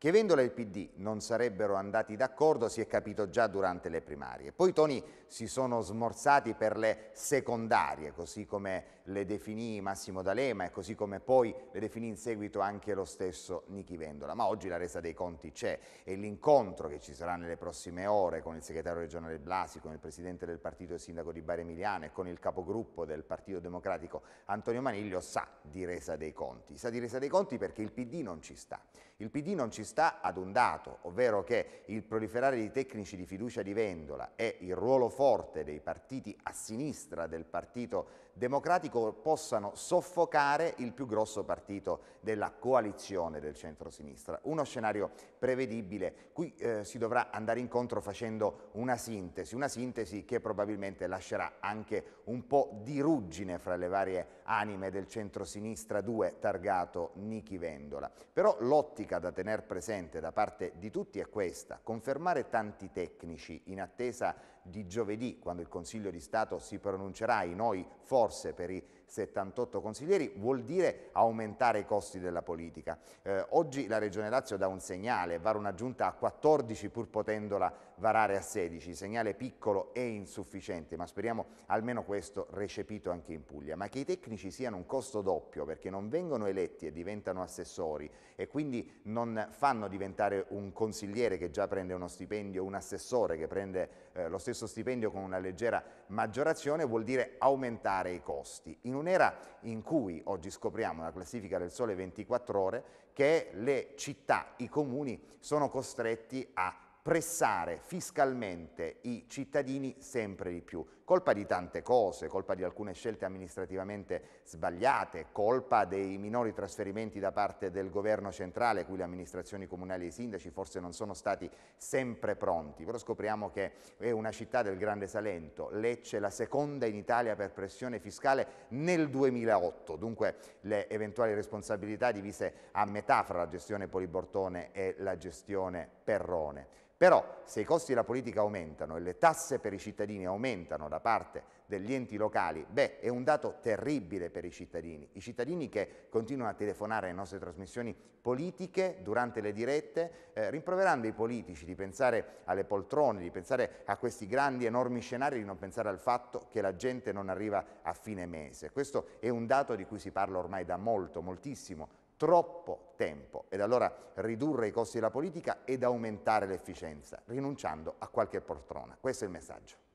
Che Vendola e il PD non sarebbero andati d'accordo si è capito già durante le primarie. Poi toni si sono smorzati per le secondarie, così come le definì Massimo D'Alema e così come poi le definì in seguito anche lo stesso Nichi Vendola. Ma oggi la resa dei conti c'è e l'incontro che ci sarà nelle prossime ore con il segretario regionale Blasi, con il presidente del partito e sindaco di Bari Emiliano e con il capogruppo del Partito Democratico Antonio Maniglio sa di resa dei conti. Sa di resa dei conti perché il PD non ci sta. Il PD non ci sta sta ad un dato, ovvero che il proliferare di tecnici di fiducia di Vendola e il ruolo forte dei partiti a sinistra del Partito Democratico possano soffocare il più grosso partito della coalizione del centro-sinistra. Uno scenario prevedibile qui eh, si dovrà andare incontro facendo una sintesi, una sintesi che probabilmente lascerà anche un po' di ruggine fra le varie anime del centro-sinistra 2 targato Nichi Vendola. Però l'ottica da tenere presente presente da parte di tutti è questa, confermare tanti tecnici in attesa di giovedì, quando il Consiglio di Stato si pronuncerà, i noi forse per i 78 consiglieri, vuol dire aumentare i costi della politica. Eh, oggi la Regione Lazio dà un segnale, vara giunta a 14 pur potendola varare a 16, segnale piccolo e insufficiente, ma speriamo almeno questo recepito anche in Puglia. Ma che i tecnici siano un costo doppio perché non vengono eletti e diventano assessori e quindi non fanno diventare un consigliere che già prende uno stipendio, un assessore che prende eh, lo stesso stesso stipendio con una leggera maggiorazione vuol dire aumentare i costi. In un'era in cui oggi scopriamo la classifica del sole 24 ore che le città, i comuni sono costretti a pressare fiscalmente i cittadini sempre di più. Colpa di tante cose, colpa di alcune scelte amministrativamente sbagliate, colpa dei minori trasferimenti da parte del governo centrale, cui le amministrazioni comunali e i sindaci forse non sono stati sempre pronti. Però scopriamo che è una città del Grande Salento, Lecce la seconda in Italia per pressione fiscale nel 2008, dunque le eventuali responsabilità divise a metà fra la gestione Polibortone e la gestione Perrone. Però se i costi della politica aumentano e le tasse per i cittadini aumentano da parte degli enti locali, beh, è un dato terribile per i cittadini. I cittadini che continuano a telefonare alle nostre trasmissioni politiche durante le dirette, eh, rimproverando i politici di pensare alle poltrone, di pensare a questi grandi, enormi scenari, di non pensare al fatto che la gente non arriva a fine mese. Questo è un dato di cui si parla ormai da molto, moltissimo troppo tempo ed allora ridurre i costi della politica ed aumentare l'efficienza, rinunciando a qualche poltrona. Questo è il messaggio.